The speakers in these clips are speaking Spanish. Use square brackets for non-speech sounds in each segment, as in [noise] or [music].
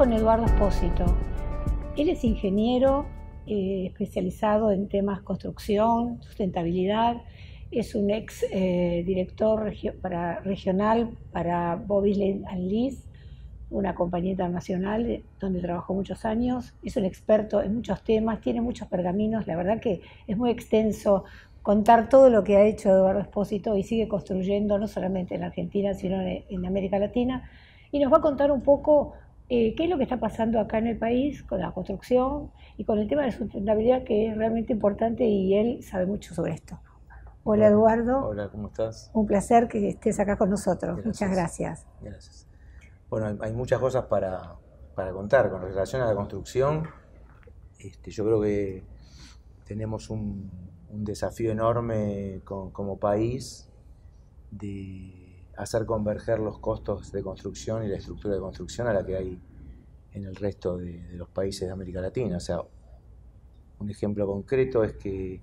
con Eduardo Espósito. Él es ingeniero eh, especializado en temas construcción, sustentabilidad. Es un ex eh, director para, regional para Bobby and una compañía internacional eh, donde trabajó muchos años. Es un experto en muchos temas, tiene muchos pergaminos. La verdad que es muy extenso contar todo lo que ha hecho Eduardo Espósito y sigue construyendo, no solamente en Argentina, sino en América Latina. Y nos va a contar un poco eh, qué es lo que está pasando acá en el país con la construcción y con el tema de sustentabilidad que es realmente importante y él sabe mucho sobre esto. Hola Eduardo. Hola, ¿cómo estás? Un placer que estés acá con nosotros. Muchas gracias. Gracias. Bueno, hay muchas cosas para, contar con relación a la construcción. Este, yo creo que tenemos un, desafío enorme como país de hacer converger los costos de construcción y la estructura de construcción a la que hay en el resto de, los países de América Latina. O sea, un ejemplo concreto es que,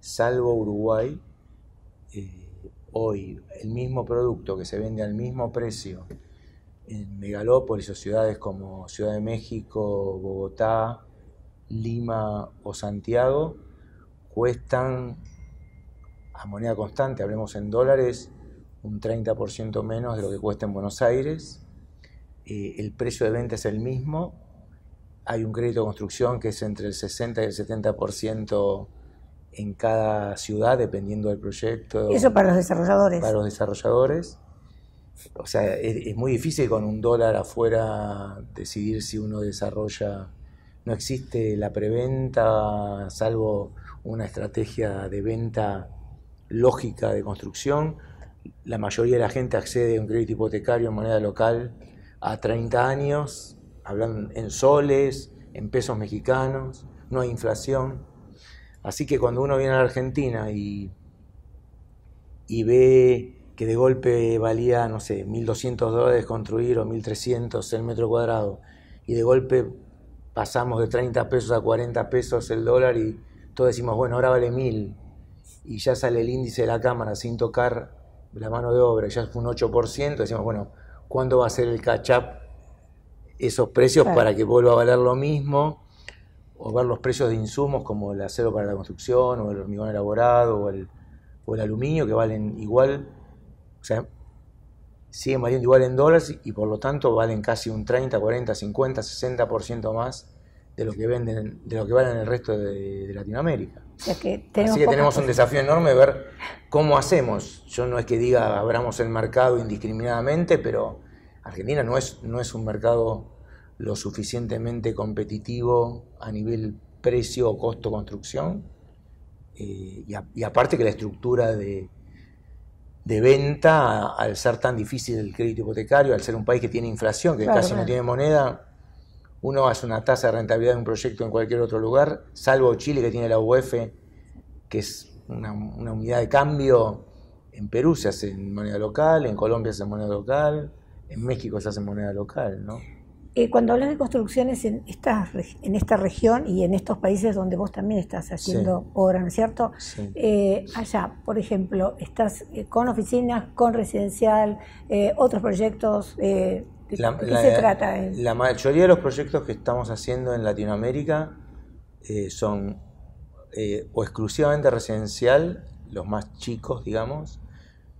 salvo Uruguay, eh, hoy el mismo producto que se vende al mismo precio en megalópolis o ciudades como Ciudad de México, Bogotá, Lima o Santiago, cuestan a moneda constante, hablemos en dólares, un 30% menos de lo que cuesta en Buenos Aires. Eh, el precio de venta es el mismo. Hay un crédito de construcción que es entre el 60 y el 70% en cada ciudad, dependiendo del proyecto. Eso para los desarrolladores. Para los desarrolladores. O sea, es muy difícil con un dólar afuera decidir si uno desarrolla. No existe la preventa, salvo una estrategia de venta lógica de construcción la mayoría de la gente accede a un crédito hipotecario en moneda local a 30 años, hablan en soles, en pesos mexicanos, no hay inflación. Así que cuando uno viene a la Argentina y, y ve que de golpe valía, no sé, 1.200 dólares construir o 1.300 el metro cuadrado, y de golpe pasamos de 30 pesos a 40 pesos el dólar y todos decimos, bueno, ahora vale 1.000, y ya sale el índice de la cámara sin tocar la mano de obra ya fue un 8%, decimos, bueno, ¿cuándo va a ser el catch-up esos precios para que vuelva a valer lo mismo? O ver los precios de insumos como el acero para la construcción, o el hormigón elaborado, o el, o el aluminio, que valen igual, o sea, siguen valiendo igual en dólares y por lo tanto valen casi un 30, 40, 50, 60% más de lo que venden, de lo que valen el resto de, Latinoamérica. Así que tenemos un desafío enorme ver cómo hacemos. Yo no es que diga abramos el mercado indiscriminadamente, pero Argentina no es, no es un mercado lo suficientemente competitivo a nivel precio o costo construcción. Eh, y, aparte que la estructura de, venta, al ser tan difícil el crédito hipotecario, al ser un país que tiene inflación, que casi no tiene moneda, uno hace una tasa de rentabilidad de un proyecto en cualquier otro lugar, salvo Chile que tiene la UF, que es una, unidad de cambio. En Perú se hace en moneda local, en Colombia se hace en moneda local, en México se hace en moneda local, ¿no? Eh, cuando hablas de construcciones en esta, en esta región y en estos países donde vos también estás haciendo obra, ¿no es cierto? Eh, allá, por ejemplo, estás eh, con oficinas, con residencial, otros proyectos, la, se trata? La mayoría de los proyectos que estamos haciendo en Latinoamérica eh, son eh, o exclusivamente residencial, los más chicos, digamos,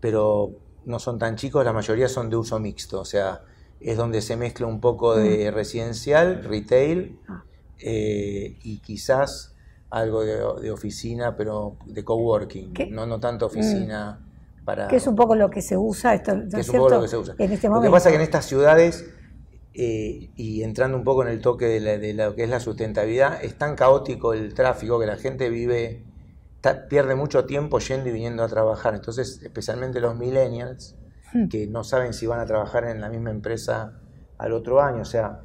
pero no son tan chicos, la mayoría son de uso mixto, o sea, es donde se mezcla un poco de mm. residencial, retail ah. eh, y quizás algo de, oficina, pero de coworking, no, no tanto oficina. Mm. Que es un poco lo que se usa, En este momento. Lo que pasa es que en estas ciudades, eh, y entrando un poco en el toque de, lo que es la sustentabilidad, es tan caótico el tráfico que la gente vive, pierde mucho tiempo yendo y viniendo a trabajar. Entonces, especialmente los millennials, hmm. que no saben si van a trabajar en la misma empresa al otro año, o sea,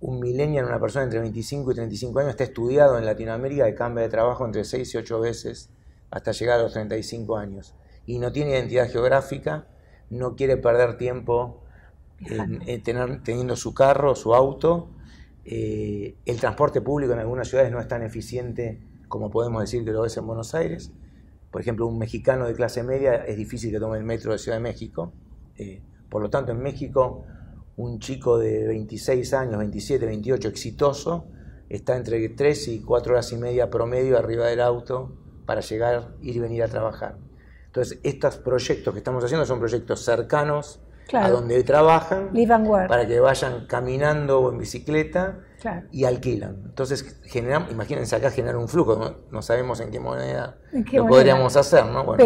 un millennial, una persona entre 25 y 35 años, está estudiado en Latinoamérica y cambia de trabajo entre 6 y 8 veces hasta llegar a los 35 años y no tiene identidad geográfica, no quiere perder tiempo eh, teniendo su carro, su auto. Eh, el transporte público en algunas ciudades no es tan eficiente como podemos decir que lo es en Buenos Aires. Por ejemplo, un mexicano de clase media es difícil que tome el metro de Ciudad de México. Eh, por lo tanto, en México, un chico de 26 años, 27, 28, exitoso, está entre 3 y 4 horas y media promedio arriba del auto para llegar, ir y venir a trabajar. Entonces, estos proyectos que estamos haciendo son proyectos cercanos a donde trabajan, para que vayan caminando o en bicicleta y alquilan. Entonces, generamos, imagínense acá generar un flujo, no, sabemos en qué moneda lo podríamos hacer, ¿no? Bueno,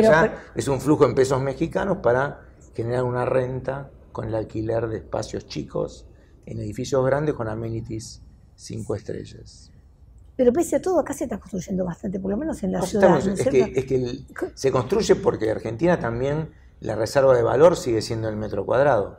es un flujo en pesos mexicanos para generar una renta con el alquiler de espacios chicos en edificios grandes con amenities cinco estrellas. Pero pese a todo, acá se está construyendo bastante, por lo menos en la ciudad. ¿no es, que, se construye porque Argentina también la reserva de valor sigue siendo el metro cuadrado.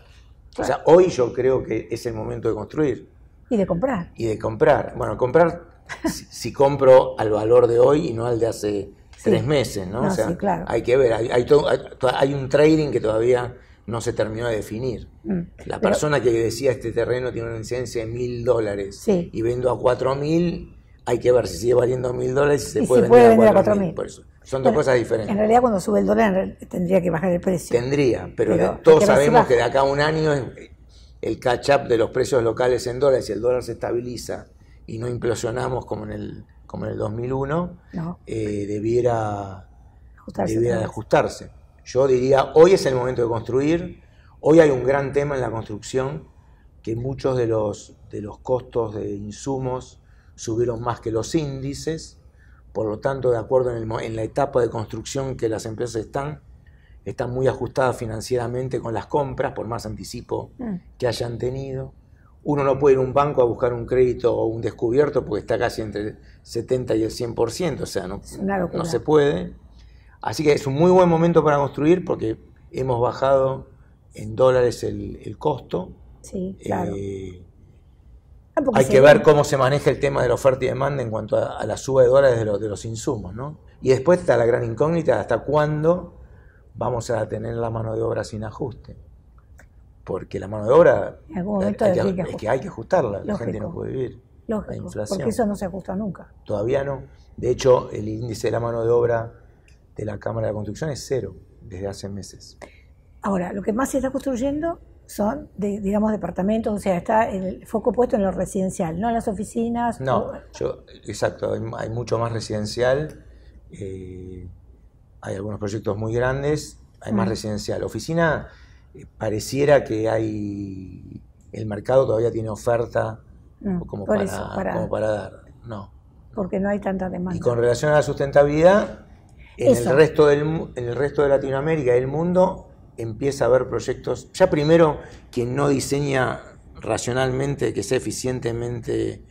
O sea, hoy yo creo que es el momento de construir. Y de comprar. Y de comprar. Bueno, comprar [laughs] si, compro al valor de hoy y no al de hace tres meses, ¿no? o sea, claro. hay que ver, hay, un trading que todavía no se terminó de definir. Mm. La persona que decía este terreno tiene una incidencia de mil dólares y vendo a cuatro mil, hay que ver si sigue valiendo mil dólares y se puede, vender, a cuatro mil. Son dos cosas diferentes. En realidad, cuando sube el dólar, tendría que bajar el precio. Tendría, pero, todos sabemos que de acá a un año eh, el catch-up de los precios locales en dólares, si el dólar se estabiliza y no implosionamos como en el, como en el 2001, eh, debiera, ajustarse, ajustarse. Yo diría, hoy es el momento de construir, hoy hay un gran tema en la construcción, que muchos de los, de los costos de insumos, subieron más que los índices, por lo tanto, de acuerdo en, la etapa de construcción que las empresas están, están muy ajustadas financieramente con las compras, por más anticipo mm. que hayan tenido. Uno no puede ir a un banco a buscar un crédito o un descubierto porque está casi entre el 70 y el 100%, o sea, no, se puede. Así que es un muy buen momento para construir porque hemos bajado en dólares el, costo. Sí, claro. Eh, hay que ver cómo se maneja el tema de la oferta y demanda en cuanto a, la suba de dólares de, los insumos, ¿no? Y después está la gran incógnita, ¿hasta cuándo vamos a tener la mano de obra sin ajuste? Porque la mano de obra es que hay que ajustarla, la gente no puede vivir. Lógico, porque eso no se ajusta nunca. Todavía no. De hecho, el índice de la mano de obra de la Cámara de Construcción es cero desde hace meses. Ahora, lo que más se está construyendo son, de, digamos, departamentos, o sea, está el foco puesto en lo residencial, no en las oficinas. No, yo, exacto, hay, mucho más residencial, eh, hay algunos proyectos muy grandes, hay más mm. residencial. Oficina, eh, pareciera que hay, el mercado todavía tiene oferta mm, como, para, dar, no. Porque no hay tanta demanda. Y con relación a la sustentabilidad, en, el resto, del, en el resto de Latinoamérica y el mundo empieza a haber proyectos. Ya primero, quien no diseña racionalmente, que sea eficientemente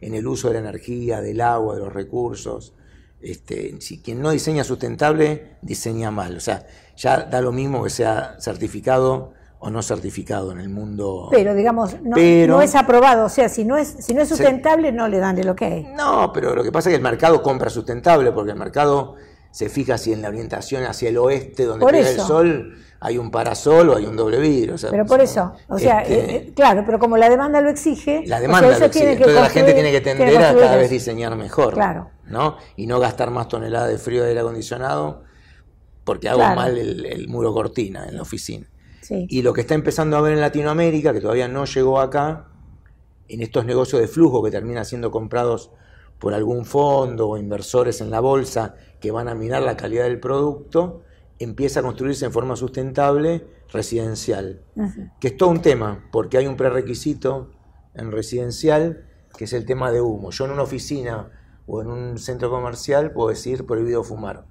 en el uso de la energía, del agua, de los recursos. Este, si quien no diseña sustentable, diseña mal. O sea, ya da lo mismo que sea certificado o no certificado en el mundo. Pero digamos, no, es aprobado, o sea, si no es, si no es sustentable no le dan el ok. No, pero lo que pasa es que el mercado compra sustentable, porque el mercado se fija si en la orientación hacia el oeste, donde por el sol, hay un parasol o hay un doble vidrio. pero por eso, o sea, este, eh, eh, claro, pero como la demanda lo exige, la demanda entonces la gente tiene que tender a cada vez diseñar mejor, claro. ¿no? Y no gastar más toneladas de frío de aire acondicionado porque hago mal el, muro cortina en la oficina. Y lo que está empezando a ver en Latinoamérica, que todavía no llegó acá, en estos negocios de flujo que terminan siendo comprados por algún fondo o inversores en la bolsa que van a mirar la calidad del producto, empieza a construirse en forma sustentable residencial, que es todo un tema, porque hay un prerequisito en residencial que es el tema de humo. Yo en una oficina o en un centro comercial puedo decir prohibido fumar.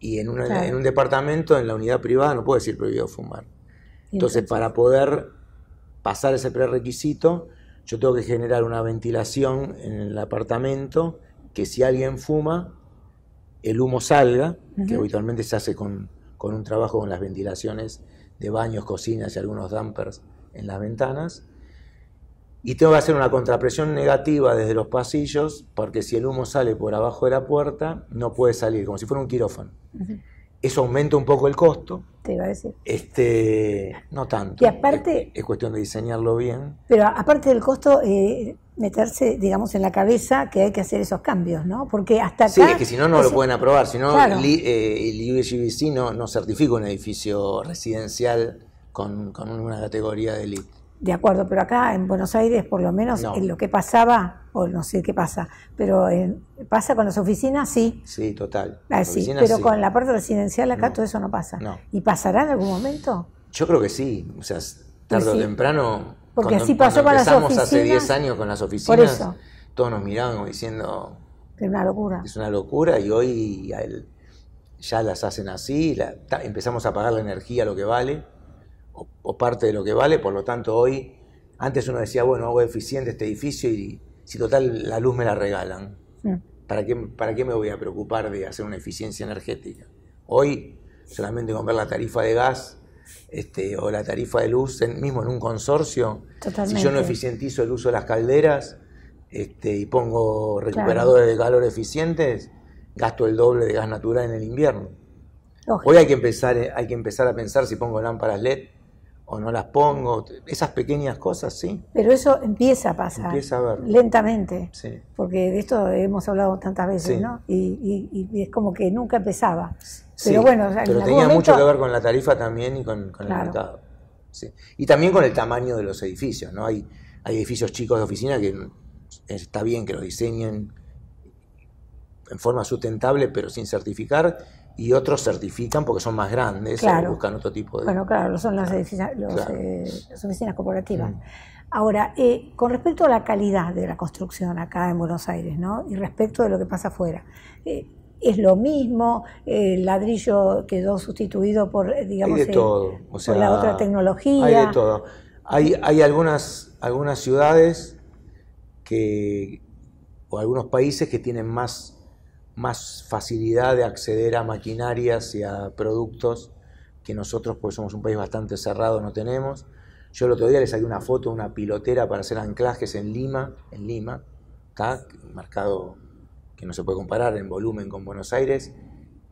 Y en, un departamento, en la unidad privada, no puedo decir prohibido fumar. Entonces, entonces, para poder pasar ese prerequisito, yo tengo que generar una ventilación en el apartamento que si alguien fuma, el humo salga, que habitualmente se hace con, un trabajo con las ventilaciones de baños, cocinas y algunos dampers en las ventanas. Y tengo que hacer una contrapresión negativa desde los pasillos, porque si el humo sale por abajo de la puerta, no puede salir, como si fuera un quirófano. Eso aumenta un poco el costo. Te iba a decir. Este, no tanto. Y aparte. Es, cuestión de diseñarlo bien. Pero aparte del costo, eh, meterse, digamos, en la cabeza que hay que hacer esos cambios, ¿no? Porque hasta acá... Sí, es que si no, no lo pueden aprobar. Si no, el, eh, no, certifica un edificio residencial con, una categoría de lit de acuerdo, pero acá en Buenos Aires, por lo menos, en lo que pasaba, o no sé qué pasa, pero eh, pasa con las oficinas, sí. Sí, total. Ah, pero con la parte residencial acá todo eso no pasa. ¿Y pasará en algún momento? Yo creo que sí, o sea, tarde o temprano. Porque así pasó con las oficinas, hace 10 años con las oficinas, por eso. todos nos miraban diciendo. Es una locura. Es una locura y hoy ya las hacen así, la, empezamos a pagar la energía lo que vale o, parte de lo que vale, por lo tanto hoy, antes uno decía, bueno, hago eficiente este edificio y si total la luz me la regalan, ¿para, qué, ¿para qué me voy a preocupar de hacer una eficiencia energética? Hoy solamente con ver la tarifa de gas este, o la tarifa de luz, mismo en un consorcio, si yo no eficientizo el uso de las calderas este, y pongo recuperadores de calor eficientes, gasto el doble de gas natural en el invierno. Hoy hay que, empezar, eh, hay que empezar a pensar si pongo lámparas LED o no las pongo, esas pequeñas cosas, sí. Pero eso empieza a pasar. Empieza a ver. Lentamente. Porque de esto hemos hablado tantas veces, ¿no? Y, y, es como que nunca empezaba. Pero bueno, pero tenía mucho que ver con la tarifa también y con, el mercado. Y también con el tamaño de los edificios, ¿no? Hay, hay edificios chicos de oficina que está bien que los diseñen en forma sustentable, pero sin certificar y otros certifican porque son más grandes y eh, buscan otro tipo de... Bueno, claro, son eh, las, oficinas corporativas. Mm. Ahora, eh, con respecto a la calidad de la construcción acá en Buenos Aires, ¿no? Y respecto de lo que pasa afuera, ¿es lo mismo? ¿El ladrillo quedó sustituido por, digamos, la otra tecnología? Hay de todo. Hay, hay algunas, algunas ciudades que, o algunos países que tienen más más facilidad de acceder a maquinarias y a productos que nosotros, pues somos un país bastante cerrado, no tenemos. Yo el otro día les saqué una foto de una pilotera para hacer anclajes en Lima, en Lima, ¿tá? mercado que no se puede comparar en volumen con Buenos Aires,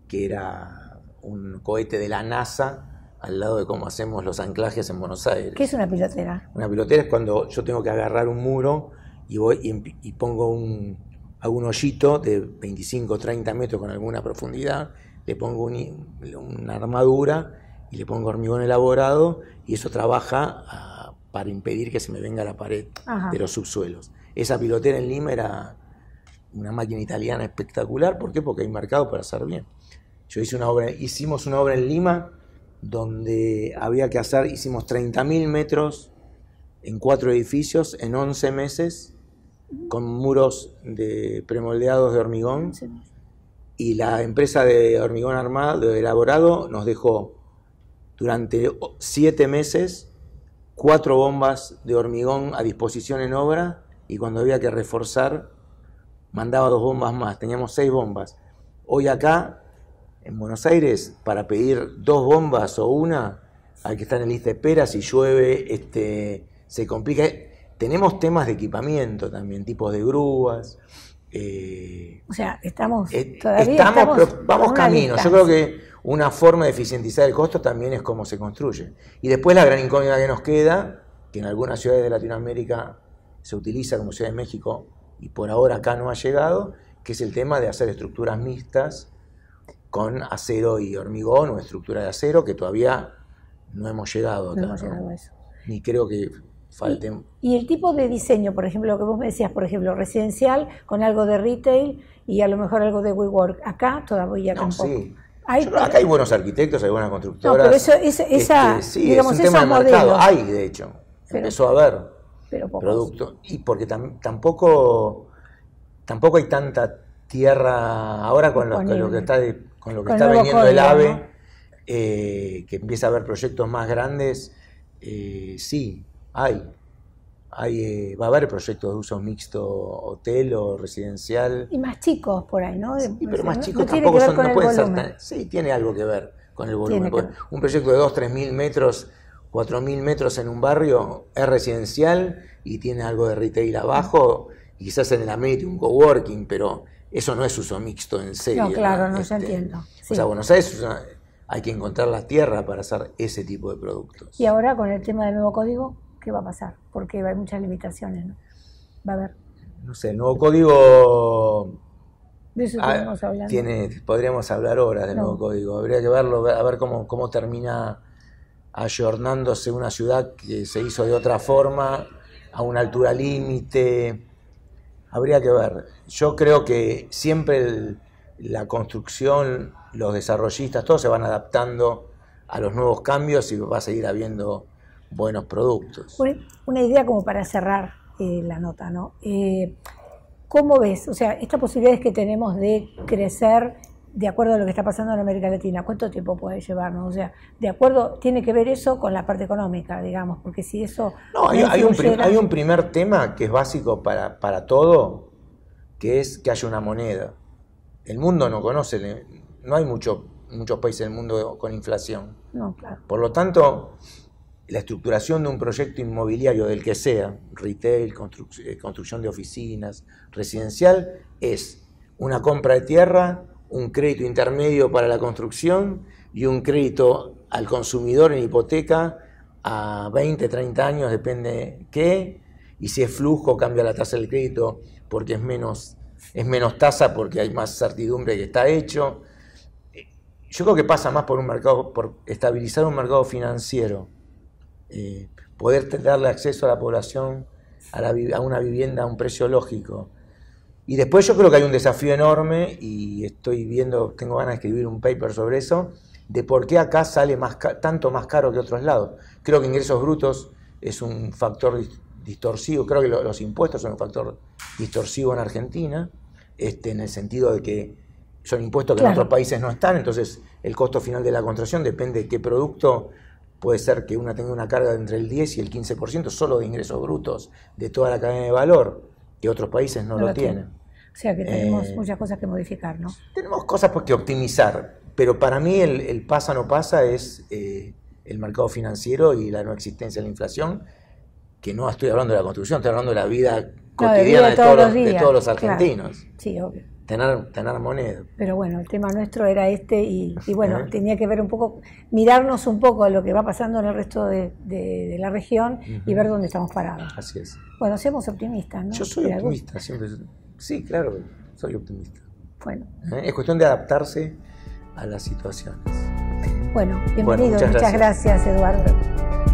que era un cohete de la NASA al lado de cómo hacemos los anclajes en Buenos Aires. ¿Qué es una pilotera? Una pilotera es cuando yo tengo que agarrar un muro y voy y pongo un, hago un hoyito de 25 o 30 metros con alguna profundidad, le pongo una armadura y le pongo hormigón elaborado y eso trabaja ah, para impedir que se me venga la pared de los subsuelos. Esa pilotera en Lima era una máquina italiana espectacular, ¿por qué? Porque hay mercado para hacer bien. Yo hice una obra, hicimos una obra en Lima donde había que hacer, hicimos 30.000 metros en cuatro edificios en 11 meses con muros de premoldeados de hormigón y la empresa de hormigón armado, de elaborado, nos dejó durante siete meses cuatro bombas de hormigón a disposición en obra y cuando había que reforzar mandaba dos bombas más, teníamos seis bombas. Hoy acá, en Buenos Aires, para pedir dos bombas o una, hay que estar en lista de espera, si llueve, este, se complica tenemos temas de equipamiento también, tipos de grúas. Eh, o sea, estamos eh, todavía estamos, vamos camino. Yo creo que una forma de eficientizar el costo también es cómo se construye. Y después la gran incógnita que nos queda, que en algunas ciudades de Latinoamérica se utiliza como Ciudad de México y por ahora acá no ha llegado, que es el tema de hacer estructuras mixtas con acero y hormigón o estructura de acero, que todavía no hemos llegado. No Ni creo que y, el tipo de diseño, por ejemplo, lo que vos me decías, por ejemplo, residencial, con algo de retail y a lo mejor algo de WeWork. Acá todavía no, tampoco. Sí. acá hay buenos arquitectos, hay buenas constructoras. No, pero eso, este, esa, es un tema de mercado. Hay, de hecho. Empezó a haber pero producto. Y porque tampoco, tampoco hay tanta tierra ahora con, lo que está, con lo que está viniendo el AVE, eh, que empieza a haber proyectos más grandes. Eh, sí, hay. hay eh, va a haber proyectos de uso mixto, hotel o residencial. Y más chicos por ahí, ¿no? pero más chicos tampoco Sí, tiene algo que ver con el volumen. Un proyecto de 2, 3 mil metros, 4 mil metros en un barrio es residencial y tiene algo de retail abajo, y quizás en la media un coworking, pero eso no es uso mixto en serio. No, claro, no, se este. entiende O sea, Buenos Aires hay que encontrar la tierra para hacer ese tipo de productos. Y ahora con el tema del nuevo código qué va a pasar, porque hay muchas limitaciones, ¿no? Va a haber. No sé, el nuevo código. De eso ah, estamos hablando. Tiene, podríamos hablar horas del nuevo código. Habría que verlo, a ver cómo, termina ayornándose una ciudad que se hizo de otra forma, a una altura límite. Habría que ver. Yo creo que siempre la construcción, los desarrollistas, todos se van adaptando a los nuevos cambios y va a seguir habiendo buenos productos. Una idea como para cerrar eh, la nota, ¿no? Eh, ¿Cómo ves? O sea, estas posibilidades que tenemos de crecer de acuerdo a lo que está pasando en América Latina, ¿cuánto tiempo puede llevarnos? O sea, de acuerdo, tiene que ver eso con la parte económica, digamos, porque si eso... No, hay, un, hay un, primer tema que es básico para, para todo, que es que haya una moneda. El mundo no conoce, no hay mucho, muchos países del mundo con inflación. No, claro. Por lo tanto, la estructuración de un proyecto inmobiliario del que sea, retail, eh, construcción de oficinas, residencial, es una compra de tierra, un crédito intermedio para la construcción y un crédito al consumidor en hipoteca a 20, 30 años, depende qué, y si es flujo cambia la tasa del crédito porque es menos, es menos tasa porque hay más certidumbre que está hecho. Eh, yo creo que pasa más por un mercado, por estabilizar un mercado financiero eh, poder darle acceso a la población a, una vivienda a un precio lógico. Y después yo creo que hay un desafío enorme y estoy viendo, tengo ganas de escribir un paper sobre eso, de por qué acá sale tanto más caro que otros lados. Creo que ingresos brutos es un factor distorsivo, creo que los impuestos son un factor distorsivo en Argentina, este, en el sentido de que son impuestos que en otros países no están, entonces el costo final de la construcción depende de qué producto puede ser que una tenga una carga entre el 10 y el 15% solo de ingresos brutos de toda la cadena de valor, que otros países no, lo, tienen. O sea que tenemos eh, muchas cosas que modificar, ¿no? Tenemos cosas pues que optimizar, pero para mí el, pasa no pasa es eh, el mercado financiero y la no existencia de la inflación, que no estoy hablando de la construcción, estoy hablando de la vida cotidiana de, todos los, argentinos. Sí, obvio tener, tener Pero bueno, el tema nuestro era este y, bueno, tenía que ver un poco, mirarnos un poco a lo que va pasando en el resto de, la región y ver dónde estamos parados. Así es. Bueno, seamos optimistas, ¿no? Yo soy optimista, siempre. Sí, claro, soy optimista. Bueno. ¿Eh? Es cuestión de adaptarse a las situaciones. Bueno, bienvenido, muchas, gracias, gracias Eduardo.